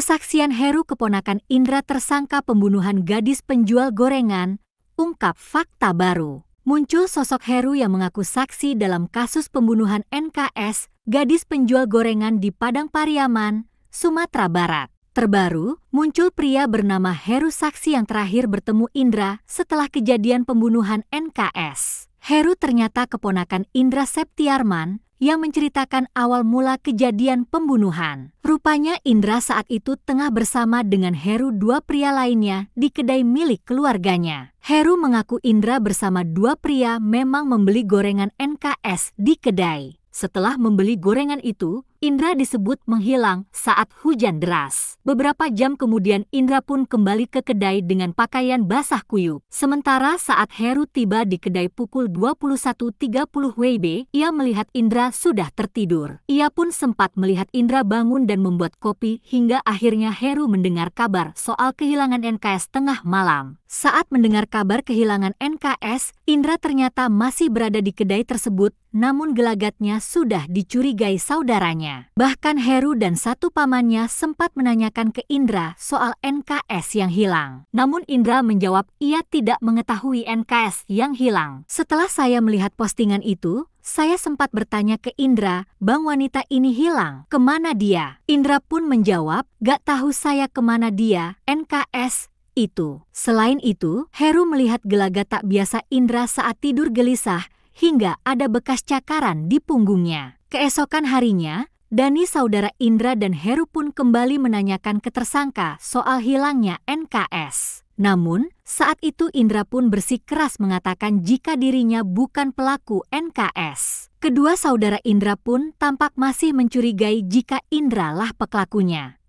Kesaksian Heru keponakan Indra tersangka pembunuhan gadis penjual gorengan ungkap fakta baru. Muncul sosok Heru yang mengaku saksi dalam kasus pembunuhan NKS, gadis penjual gorengan di Padang Pariaman, Sumatera Barat. Terbaru, muncul pria bernama Heru saksi yang terakhir bertemu Indra setelah kejadian pembunuhan NKS. Heru ternyata keponakan Indra Septiarman, yang menceritakan awal mula kejadian pembunuhan. Rupanya Indra saat itu tengah bersama dengan Heru dua pria lainnya di kedai milik keluarganya. Heru mengaku Indra bersama dua pria memang membeli gorengan NKS di kedai. Setelah membeli gorengan itu, Indra disebut menghilang saat hujan deras. Beberapa jam kemudian Indra pun kembali ke kedai dengan pakaian basah kuyup. Sementara saat Heru tiba di kedai pukul 21.30 WIB, ia melihat Indra sudah tertidur. Ia pun sempat melihat Indra bangun dan membuat kopi hingga akhirnya Heru mendengar kabar soal kehilangan NKS tengah malam. Saat mendengar kabar kehilangan NKS, Indra ternyata masih berada di kedai tersebut, namun gelagatnya sudah dicurigai saudaranya pamannya. Bahkan Heru dan satu pamannya sempat menanyakan ke Indra soal NKS yang hilang. Namun Indra menjawab ia tidak mengetahui NKS yang hilang. Setelah saya melihat postingan itu, saya sempat bertanya ke Indra, bang wanita ini hilang, kemana dia? Indra pun menjawab, gak tahu saya kemana dia, NKS, itu. Selain itu, Heru melihat gelagat tak biasa Indra saat tidur gelisah hingga ada bekas cakaran di punggungnya. Keesokan harinya, Dani saudara Indra dan Heru pun kembali menanyakan ke tersangka soal hilangnya NKS. Namun, saat itu Indra pun bersikeras mengatakan jika dirinya bukan pelaku NKS. Kedua saudara Indra pun tampak masih mencurigai jika Indra lah pelakunya.